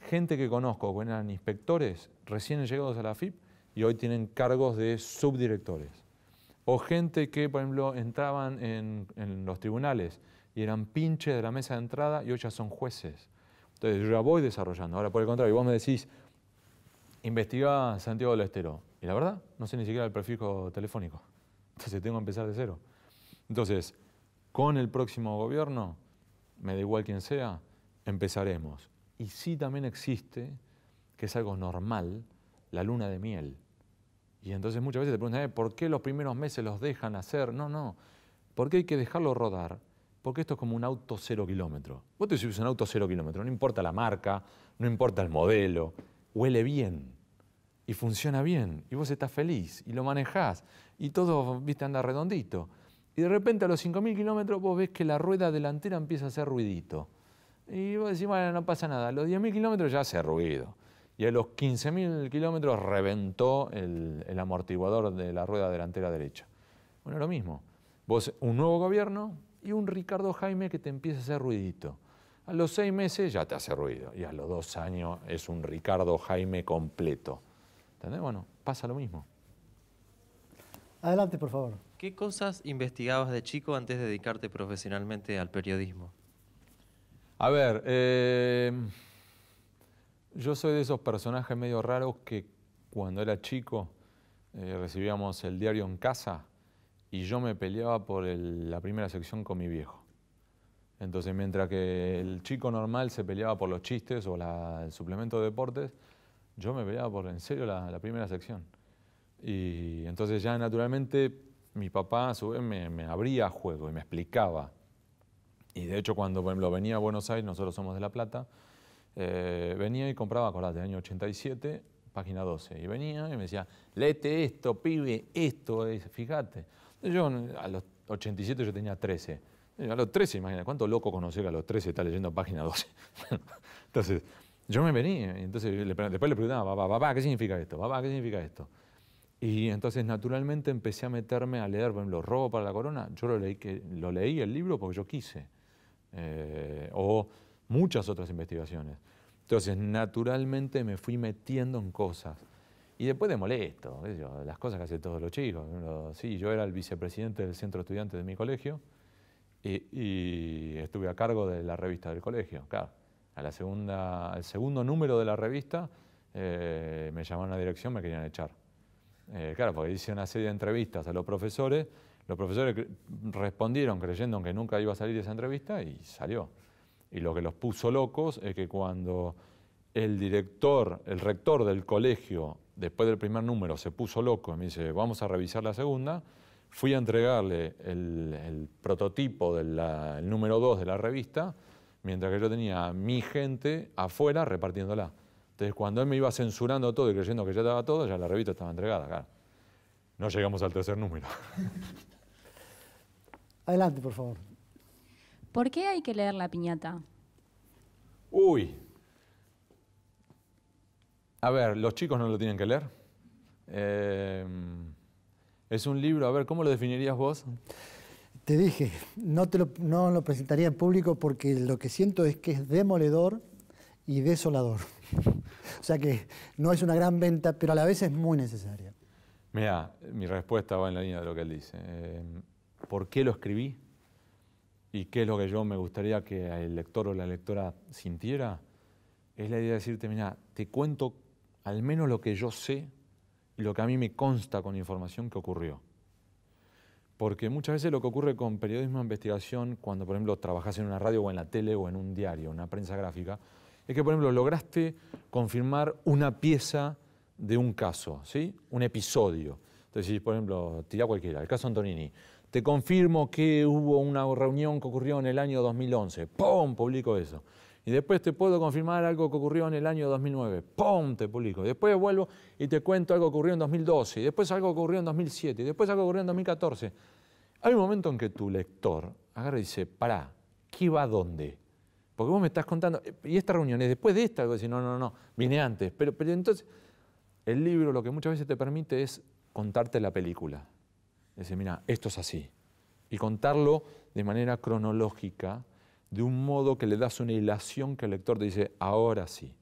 gente que conozco que eran inspectores recién llegados a la FIP, y hoy tienen cargos de subdirectores. O gente que, por ejemplo, entraban en, en los tribunales y eran pinches de la mesa de entrada y hoy ya son jueces. Entonces yo ya voy desarrollando. Ahora, por el contrario, vos me decís, investiga Santiago del Estero. Y la verdad, no sé ni siquiera el prefijo telefónico. Entonces tengo que empezar de cero. Entonces, con el próximo gobierno, me da igual quien sea, empezaremos. Y sí también existe, que es algo normal, la luna de miel. Y entonces muchas veces te preguntan, eh, ¿por qué los primeros meses los dejan hacer? No, no. ¿Por qué hay que dejarlo rodar? Porque esto es como un auto cero kilómetro. Vos te subís un auto cero kilómetro, no importa la marca, no importa el modelo, huele bien y funciona bien y vos estás feliz y lo manejás y todo, viste, anda redondito. Y de repente a los 5.000 kilómetros vos ves que la rueda delantera empieza a hacer ruidito. Y vos decís, bueno, no pasa nada. A los 10.000 kilómetros ya hace ruido y a los 15.000 kilómetros reventó el, amortiguador de la rueda delantera derecha. Bueno, lo mismo. Vos, un nuevo gobierno y un Ricardo Jaime que te empieza a hacer ruidito. A los seis meses ya te hace ruido y a los dos años es un Ricardo Jaime completo. ¿Entendés? Bueno, pasa lo mismo. Adelante, por favor. ¿Qué cosas investigabas de chico antes de dedicarte profesionalmente al periodismo? A ver, eh, yo soy de esos personajes medio raros que cuando era chico eh, recibíamos el diario en casa y yo me peleaba por la primera sección con mi viejo. Entonces, mientras que el chico normal se peleaba por los chistes o el suplemento de deportes, yo me peleaba por en serio la, primera sección. Y entonces ya naturalmente mi papá a su vez me, abría juego y me explicaba. Y de hecho cuando lo venía a Buenos Aires, nosotros somos de La Plata, eh, venía y compraba, acordate, año 87, página 12. Y venía y me decía, léete esto, pibe, esto, es, fíjate. Yo a los 87 yo tenía 13. A los 13, imagina, cuánto loco conocer a los 13 está leyendo página 12. entonces, yo me venía, y entonces después le preguntaba, papá, papá, ¿qué significa esto? Papá, ¿qué significa esto? Y entonces naturalmente empecé a meterme a leer, por ejemplo, Robo para la Corona. Yo lo leí, que, lo leí el libro porque yo quise. Eh, o muchas otras investigaciones. Entonces, naturalmente me fui metiendo en cosas. Y después de molesto, las cosas que hacen todos los chicos. sí, yo era el vicepresidente del centro estudiante de mi colegio y, estuve a cargo de la revista del colegio. Claro, a la segunda, al segundo número de la revista eh, me llamaron a la dirección, me querían echar. Eh, claro, porque hice una serie de entrevistas a los profesores. Los profesores respondieron creyendo que nunca iba a salir esa entrevista y salió. Y lo que los puso locos es que cuando el director, el rector del colegio, después del primer número, se puso loco y me dice, vamos a revisar la segunda, fui a entregarle el, prototipo del número 2 de la revista, mientras que yo tenía a mi gente afuera repartiéndola. Entonces, cuando él me iba censurando todo y creyendo que ya estaba todo, ya la revista estaba entregada, No llegamos al tercer número. Adelante, por favor. ¿Por qué hay que leer la piñata? Uy. A ver, los chicos no lo tienen que leer. Eh, es un libro, a ver, ¿cómo lo definirías vos? Te dije, no, lo, presentaría en público porque lo que siento es que es demoledor y desolador. o sea que no es una gran venta, pero a la vez es muy necesaria. Mira, mi respuesta va en la línea de lo que él dice. Eh, ¿Por qué lo escribí? y qué es lo que yo me gustaría que el lector o la lectora sintiera, es la idea de decirte, mira, te cuento al menos lo que yo sé y lo que a mí me consta con información que ocurrió. Porque muchas veces lo que ocurre con periodismo de investigación, cuando por ejemplo trabajas en una radio o en la tele o en un diario, una prensa gráfica, es que por ejemplo lograste confirmar una pieza de un caso, ¿sí? un episodio. Entonces, por ejemplo, tirá cualquiera, el caso Antonini. Te confirmo que hubo una reunión que ocurrió en el año 2011. ¡Pum! Publico eso. Y después te puedo confirmar algo que ocurrió en el año 2009. ¡Pum! Te publico. después vuelvo y te cuento algo que ocurrió en 2012. Y después algo que ocurrió en 2007. Y después algo que ocurrió en 2014. Hay un momento en que tu lector agarra y dice, pará, ¿qué va dónde? Porque vos me estás contando, eh, y esta reunión es después de esta, algo así, no, no, no, vine antes. pero entonces, el libro lo que muchas veces te permite es contarte la película. Dice, mira, esto es así. Y contarlo de manera cronológica, de un modo que le das una hilación que el lector te dice, ahora sí.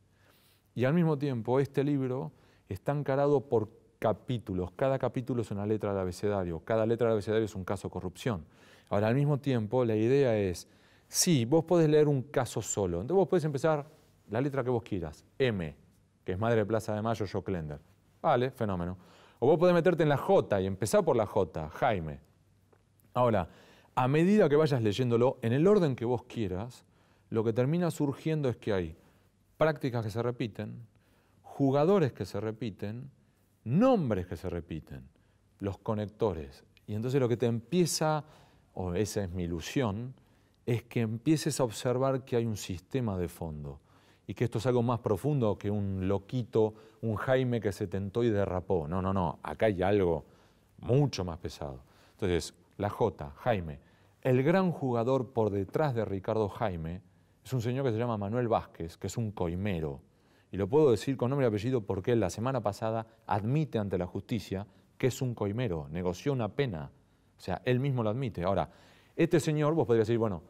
Y al mismo tiempo, este libro está encarado por capítulos. Cada capítulo es una letra del abecedario. Cada letra del abecedario es un caso de corrupción. Ahora, al mismo tiempo, la idea es, sí, vos podés leer un caso solo. Entonces vos podés empezar la letra que vos quieras. M, que es Madre de Plaza de Mayo, Joe Klender. Vale, fenómeno. O vos podés meterte en la J y empezar por la J, Jaime. Ahora, a medida que vayas leyéndolo, en el orden que vos quieras, lo que termina surgiendo es que hay prácticas que se repiten, jugadores que se repiten, nombres que se repiten, los conectores. Y entonces lo que te empieza, o esa es mi ilusión, es que empieces a observar que hay un sistema de fondo y que esto es algo más profundo que un loquito, un Jaime que se tentó y derrapó. No, no, no, acá hay algo mucho más pesado. Entonces, la J, Jaime. El gran jugador por detrás de Ricardo Jaime es un señor que se llama Manuel Vázquez, que es un coimero. Y lo puedo decir con nombre y apellido porque la semana pasada admite ante la justicia que es un coimero, negoció una pena. O sea, él mismo lo admite. Ahora, este señor, vos podrías decir, bueno,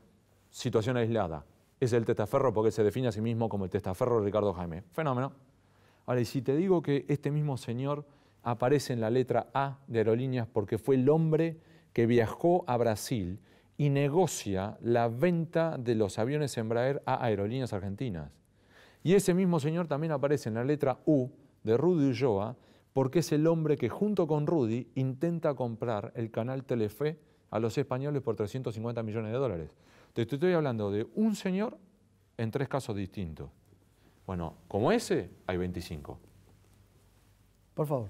situación aislada es el testaferro porque se define a sí mismo como el testaferro Ricardo Jaime. Fenómeno. Ahora, y si te digo que este mismo señor aparece en la letra A de Aerolíneas porque fue el hombre que viajó a Brasil y negocia la venta de los aviones Embraer a Aerolíneas Argentinas. Y ese mismo señor también aparece en la letra U de Rudy Ulloa porque es el hombre que junto con Rudy intenta comprar el canal Telefe a los españoles por 350 millones de dólares. Te estoy hablando de un señor en tres casos distintos. Bueno, como ese, hay 25. Por favor.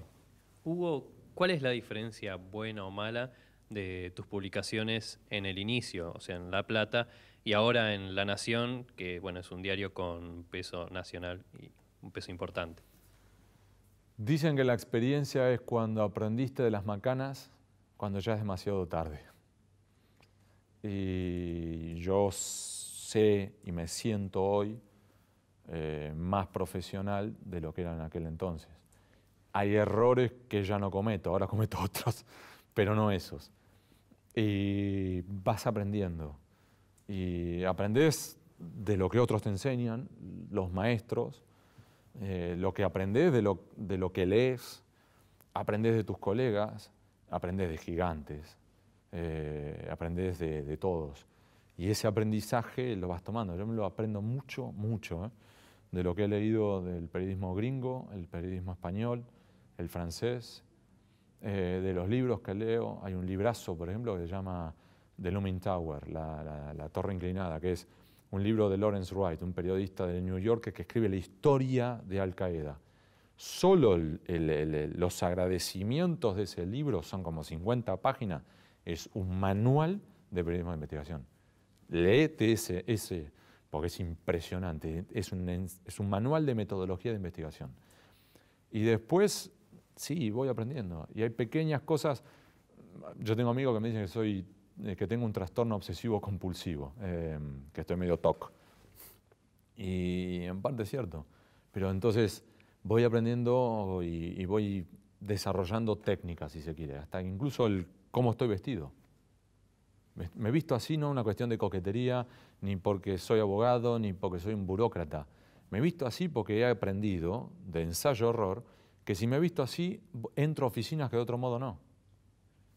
Hugo, ¿cuál es la diferencia buena o mala de tus publicaciones en el inicio, o sea, en La Plata, y ahora en La Nación, que bueno, es un diario con peso nacional y un peso importante? Dicen que la experiencia es cuando aprendiste de las macanas, cuando ya es demasiado tarde y yo sé y me siento hoy eh, más profesional de lo que era en aquel entonces. Hay errores que ya no cometo, ahora cometo otros, pero no esos. Y vas aprendiendo. Y aprendes de lo que otros te enseñan, los maestros, eh, lo que aprendes de lo, de lo que lees, aprendes de tus colegas, aprendes de gigantes, eh, aprendes de, todos. Y ese aprendizaje lo vas tomando. Yo me lo aprendo mucho, mucho, ¿eh? de lo que he leído del periodismo gringo, el periodismo español, el francés, eh, de los libros que leo. Hay un librazo, por ejemplo, que se llama The Looming Tower, la, torre inclinada, que es un libro de Lawrence Wright, un periodista de New York que escribe la historia de Al Qaeda. Solo los agradecimientos de ese libro son como 50 páginas es un manual de periodismo de investigación. Leete ese, porque es impresionante, es un, es un manual de metodología de investigación. Y después, sí, voy aprendiendo. Y hay pequeñas cosas, yo tengo amigos que me dicen que, soy, eh, que tengo un trastorno obsesivo compulsivo, em, que estoy medio TOC. Y en parte es cierto. Pero entonces voy aprendiendo y, y, voy desarrollando técnicas, si se quiere. Hasta incluso el cómo estoy vestido. Me he visto así no una cuestión de coquetería, ni porque soy abogado, ni porque soy un burócrata. Me he visto así porque he aprendido de ensayo horror que si me he visto así entro a oficinas que de otro modo no.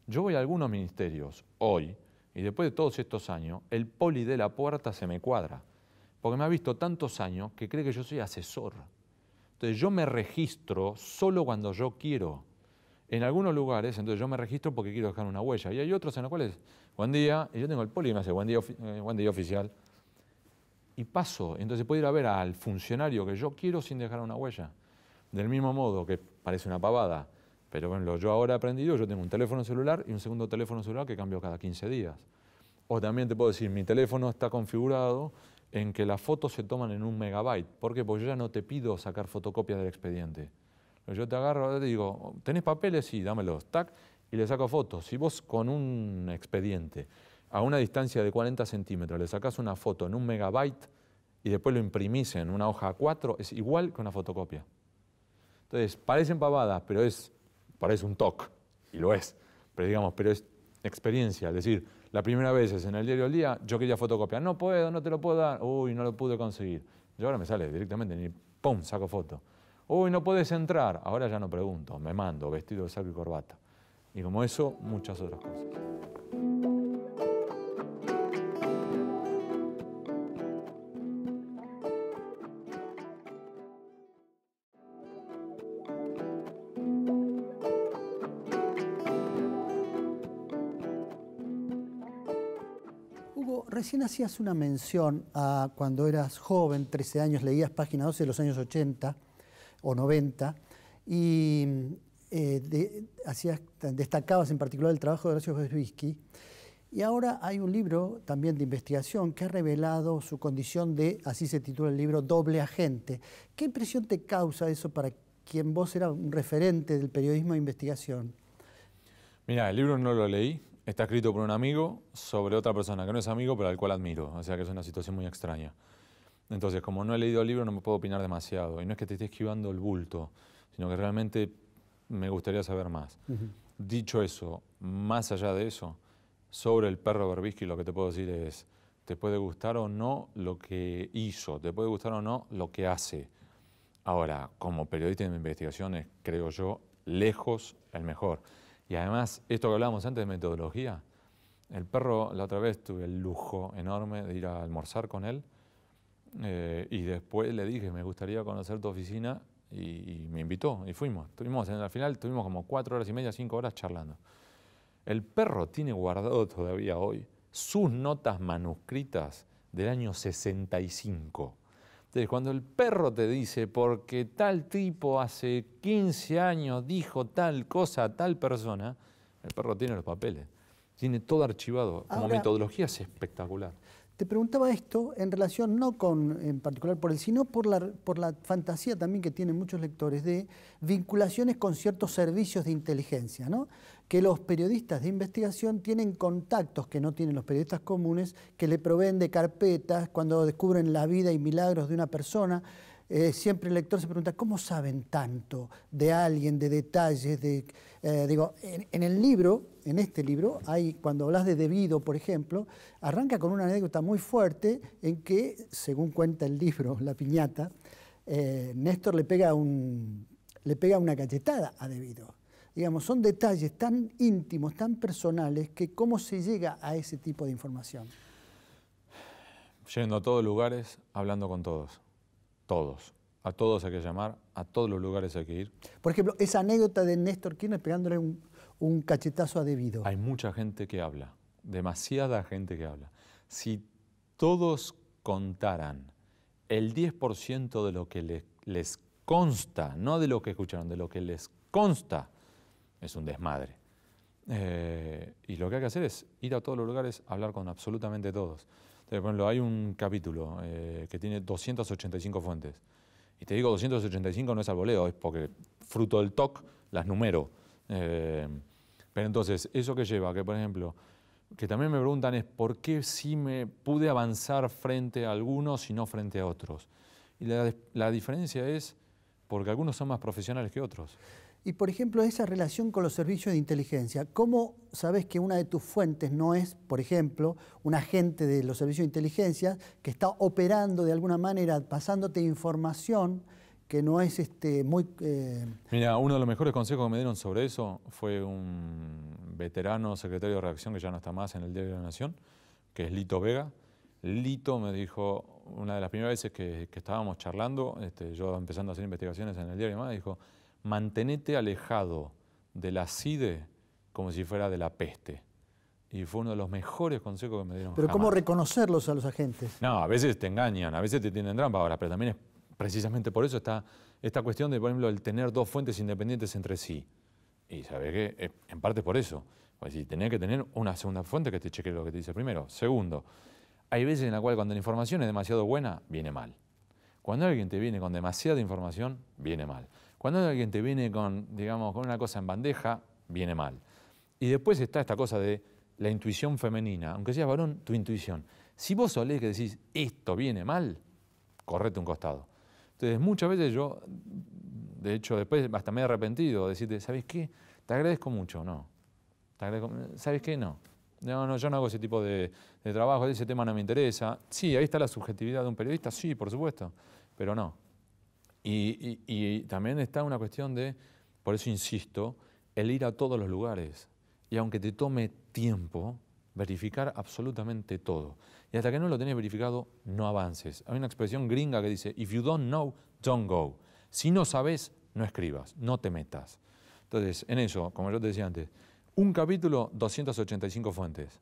Yo voy a algunos ministerios hoy y después de todos estos años, el poli de la puerta se me cuadra, porque me ha visto tantos años que cree que yo soy asesor. Entonces yo me registro solo cuando yo quiero. En algunos lugares, entonces yo me registro porque quiero dejar una huella. Y hay otros en los cuales, buen día, y yo tengo el poli me hace eh, buen día, oficial. Y paso, entonces puedo ir a ver al funcionario que yo quiero sin dejar una huella. Del mismo modo que parece una pavada, pero bueno, yo ahora he aprendido, yo tengo un teléfono celular y un segundo teléfono celular que cambio cada 15 días. O también te puedo decir, mi teléfono está configurado en que las fotos se toman en un megabyte. ¿Por qué? Porque yo ya no te pido sacar fotocopias del expediente. Yo te agarro, te digo, ¿tenés papeles? Sí, dámelos, tac, y le saco fotos. Si vos con un expediente a una distancia de 40 centímetros le sacás una foto en un megabyte y después lo imprimís en una hoja A4, es igual que una fotocopia. Entonces, parecen pavadas, pero es, parece un TOC, y lo es, pero digamos, pero es experiencia, es decir, la primera vez es en el diario del día, yo quería fotocopia, no puedo, no te lo puedo dar, uy, no lo pude conseguir. Yo ahora me sale directamente, ni pum, saco foto. Uy, no puedes entrar. Ahora ya no pregunto, me mando vestido de saco y corbata. Y como eso, muchas otras cosas. Hugo, recién hacías una mención a cuando eras joven, 13 años, leías Página 12 de los años 80, o 90, y eh, destacabas en particular el trabajo de Horacio Besbisky. Y ahora hay un libro también de investigación que ha revelado su condición de, así se titula el libro, doble agente. ¿Qué impresión te causa eso para quien vos era un referente del periodismo de investigación? Mira, el libro no lo leí, está escrito por un amigo sobre otra persona que no es amigo, pero al cual admiro, o sea que es una situación muy extraña. Entonces, como no he leído el libro, no me puedo opinar demasiado. Y no es que te esté esquivando el bulto, sino que realmente me gustaría saber más. Dicho eso, más allá de eso, sobre el perro Berbisky lo que te puedo decir es, te puede gustar o no lo que hizo, te puede gustar o no lo que hace. Ahora, como periodista de investigaciones, creo yo, lejos el mejor. Y además, esto que hablábamos antes de metodología, el perro, la otra vez tuve el lujo enorme de ir a almorzar con él eh, y después le dije, me gustaría conocer tu oficina y, me invitó y fuimos. Tuvimos, en final tuvimos como cuatro horas y media, cinco horas charlando. El perro tiene guardado todavía hoy sus notas manuscritas del año 65. Entonces, cuando el perro te dice, porque tal tipo hace 15 años dijo tal cosa a tal persona, el perro tiene los papeles, tiene todo archivado. Como metodología es espectacular. Te preguntaba esto en relación no con, en particular por él, sino por la, por la fantasía también que tienen muchos lectores de vinculaciones con ciertos servicios de inteligencia, ¿no? que los periodistas de investigación tienen contactos que no tienen los periodistas comunes, que le proveen de carpetas cuando descubren la vida y milagros de una persona. Eh, siempre el lector se pregunta, ¿cómo saben tanto de alguien, de detalles? De, eh, digo, en, el libro, en este libro, hay, cuando hablas de Debido, por ejemplo, arranca con una anécdota muy fuerte en que, según cuenta el libro, La Piñata, eh, Néstor le pega, le pega una cachetada a Debido. Digamos, son detalles tan íntimos, tan personales, que cómo se llega a ese tipo de información. Yendo a todos lugares, hablando con todos todos. A todos hay que llamar, a todos los lugares hay que ir. Por ejemplo, esa anécdota de Néstor Kirchner pegándole un, cachetazo a Debido. Hay mucha gente que habla, demasiada gente que habla. Si todos contaran el 10% de lo que les, consta, no de lo que escucharon, de lo que les consta, es un desmadre. Eh, y lo que hay que hacer es ir a todos los lugares, hablar con absolutamente todos por hay un capítulo eh, que tiene 285 fuentes. Y te digo 285 no es al voleo, es porque fruto del TOC las numero. Eh, pero entonces, eso que lleva, que por ejemplo, que también me preguntan es por qué sí me pude avanzar frente a algunos y no frente a otros. Y la diferencia es porque algunos son más profesionales que otros. Y por ejemplo, esa relación con los servicios de inteligencia, ¿cómo sabes que una de tus fuentes no es, por ejemplo, un agente de los servicios de inteligencia que está operando de alguna manera, pasándote información que no es este, muy... Eh, Mira, uno de los mejores consejos que me dieron sobre eso fue un veterano secretario de reacción que ya no está más en el Diario de la Nación, que es Lito Vega. Lito me dijo, una de las primeras veces que, estábamos charlando, este, yo empezando a hacer investigaciones en el diario y más, dijo, mantenete alejado de la CIDE como si fuera de la peste. Y fue uno de los mejores consejos que me dieron. Pero ¿cómo reconocerlos a los agentes? No, a veces te engañan, a veces te tienen trampa ahora, pero también es precisamente por eso está esta cuestión de, por ejemplo, el tener dos fuentes independientes entre sí. Y sabes que en parte por eso. Pues si tenés que tener una segunda fuente que te cheque lo que te dice primero. Segundo, hay veces en la cual cuando la información es demasiado buena, viene mal. Cuando alguien te viene con demasiada información, viene mal. Cuando alguien te viene con, digamos, con una cosa en bandeja, viene mal. Y después está esta cosa de la intuición femenina. Aunque seas varón, tu intuición. Si vos solés que decís, esto viene mal, correte un costado. Entonces, muchas veces yo, de hecho, después hasta me he arrepentido de decirte, ¿sabes qué? Te agradezco mucho, no. ¿Sabes qué? No. No, no, yo no hago ese tipo de, de trabajo, ese tema no me interesa. Sí, ahí está la subjetividad de un periodista, sí, por supuesto, pero no. Y, también está una cuestión de, por eso insisto, el ir a todos los lugares. Y aunque te tome tiempo, verificar absolutamente todo. Y hasta que no lo tenés verificado, no avances. Hay una expresión gringa que dice, if you don't know, don't go. Si no sabes, no escribas, no te metas. Entonces, en eso, como yo te decía antes, un capítulo, 285 fuentes.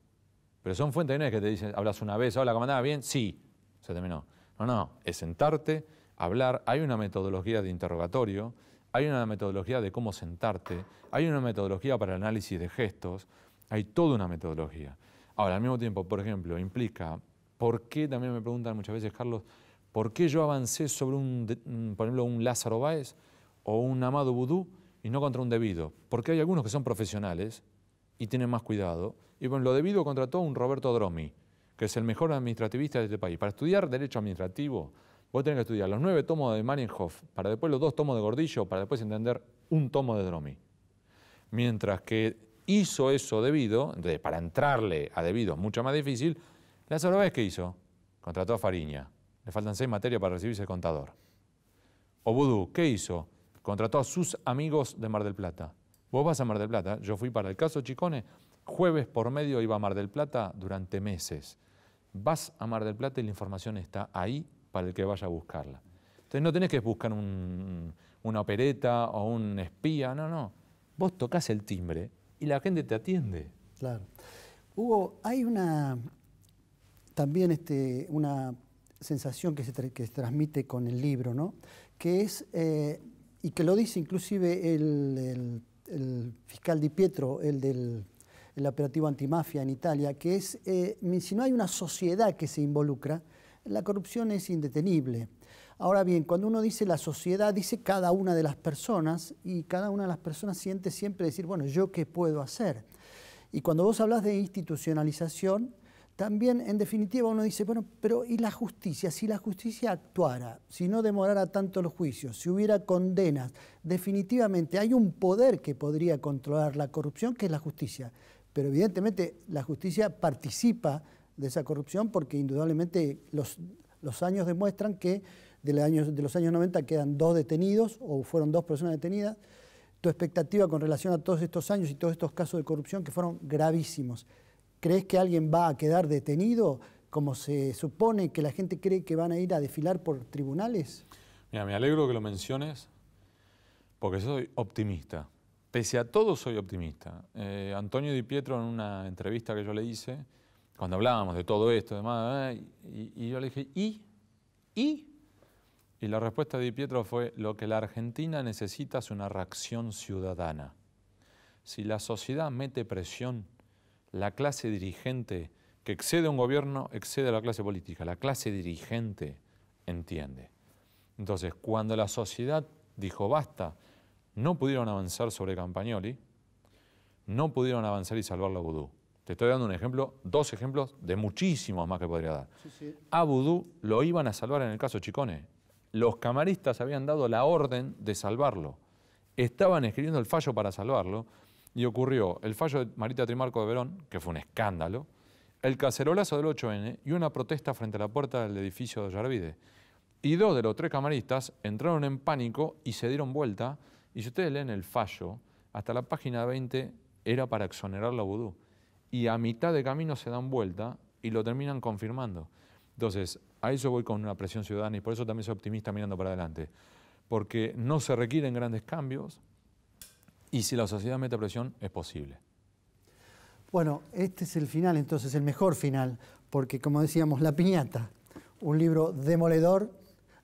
Pero son fuentes, no es que te dicen, hablas una vez, hola, como andás? ¿Bien? Sí, se terminó. No, no, es sentarte hablar, hay una metodología de interrogatorio, hay una metodología de cómo sentarte, hay una metodología para el análisis de gestos, hay toda una metodología. Ahora, al mismo tiempo, por ejemplo, implica, ¿por qué también me preguntan muchas veces, Carlos, por qué yo avancé sobre un, por ejemplo, un Lázaro Báez o un Amado Vudú y no contra un Debido? Porque hay algunos que son profesionales y tienen más cuidado. Y bueno, lo Debido contrató a un Roberto Dromi, que es el mejor administrativista de este país. Para estudiar Derecho Administrativo, Vos tenés que estudiar los nueve tomos de Marienhoff, para después los dos tomos de Gordillo, para después entender un tomo de Dromi. Mientras que hizo eso debido, entonces para entrarle a debido es mucho más difícil, la sola vez que hizo, contrató a Fariña. Le faltan seis materias para recibirse el contador. O ¿qué hizo? Contrató a sus amigos de Mar del Plata. Vos vas a Mar del Plata, yo fui para el caso Chicone, jueves por medio iba a Mar del Plata durante meses. Vas a Mar del Plata y la información está ahí para el que vaya a buscarla. Entonces no tenés que buscar una opereta o un espía, no, no. Vos tocas el timbre y la gente te atiende. Claro. Hugo, hay una también este, una sensación que se, transmite con el libro, ¿no? Que es, eh, y que lo dice inclusive el, fiscal Di Pietro, el del operativo antimafia en Italia, que es, eh, si no hay una sociedad que se involucra, la corrupción es indetenible. Ahora bien, cuando uno dice la sociedad, dice cada una de las personas y cada una de las personas siente siempre decir, bueno, ¿yo qué puedo hacer? Y cuando vos hablas de institucionalización, también en definitiva uno dice, bueno, pero ¿y la justicia? Si la justicia actuara, si no demorara tanto los juicios, si hubiera condenas, definitivamente hay un poder que podría controlar la corrupción, que es la justicia. Pero evidentemente la justicia participa de esa corrupción, porque indudablemente los, años demuestran que de los, años, de 90 quedan dos detenidos o fueron dos personas detenidas. Tu expectativa con relación a todos estos años y todos estos casos de corrupción que fueron gravísimos. ¿Crees que alguien va a quedar detenido como se supone que la gente cree que van a ir a desfilar por tribunales? Mira, me alegro que lo menciones porque soy optimista. Pese a todo soy optimista. Eh, Antonio Di Pietro en una entrevista que yo le hice, cuando hablábamos de todo esto, demás, ¿eh? y, yo le dije, ¿y? ¿Y? Y la respuesta de Di Pietro fue, lo que la Argentina necesita es una reacción ciudadana. Si la sociedad mete presión, la clase dirigente que excede un gobierno, excede a la clase política, la clase dirigente entiende. Entonces, cuando la sociedad dijo basta, no pudieron avanzar sobre Campagnoli, no pudieron avanzar y salvar la Vudú. Te estoy dando un ejemplo, dos ejemplos de muchísimos más que podría dar. A Vudú lo iban a salvar en el caso Chicone. Los camaristas habían dado la orden de salvarlo. Estaban escribiendo el fallo para salvarlo y ocurrió el fallo de Marita Trimarco de Verón, que fue un escándalo, el cacerolazo del 8N y una protesta frente a la puerta del edificio de Yarvide. Y dos de los tres camaristas entraron en pánico y se dieron vuelta. Y si ustedes leen el fallo, hasta la página 20 era para exonerar a Vudú y a mitad de camino se dan vuelta y lo terminan confirmando. Entonces, a eso voy con una presión ciudadana y por eso también soy optimista mirando para adelante, porque no se requieren grandes cambios y si la sociedad mete presión es posible. Bueno, este es el final, entonces el mejor final, porque como decíamos, La Piñata, un libro demoledor,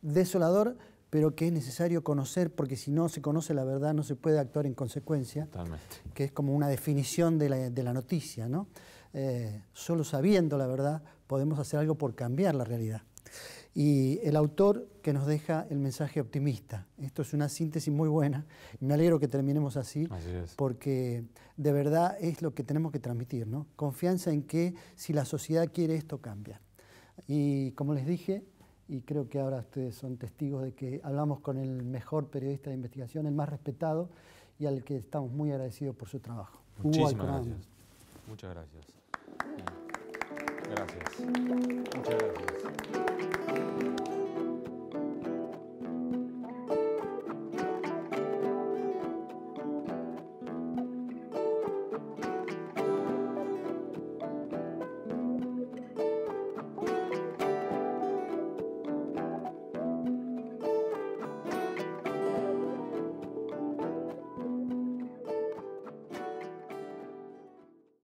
desolador, pero que es necesario conocer porque si no se conoce la verdad no se puede actuar en consecuencia, Totalmente. que es como una definición de la, de la noticia. ¿no? Eh, solo sabiendo la verdad podemos hacer algo por cambiar la realidad. Y el autor que nos deja el mensaje optimista. Esto es una síntesis muy buena. Me alegro que terminemos así, así porque de verdad es lo que tenemos que transmitir, ¿no? Confianza en que si la sociedad quiere esto cambia. Y como les dije, y creo que ahora ustedes son testigos de que hablamos con el mejor periodista de investigación, el más respetado y al que estamos muy agradecidos por su trabajo. Muchísimas gracias. Muchas gracias. Gracias. Muchas gracias.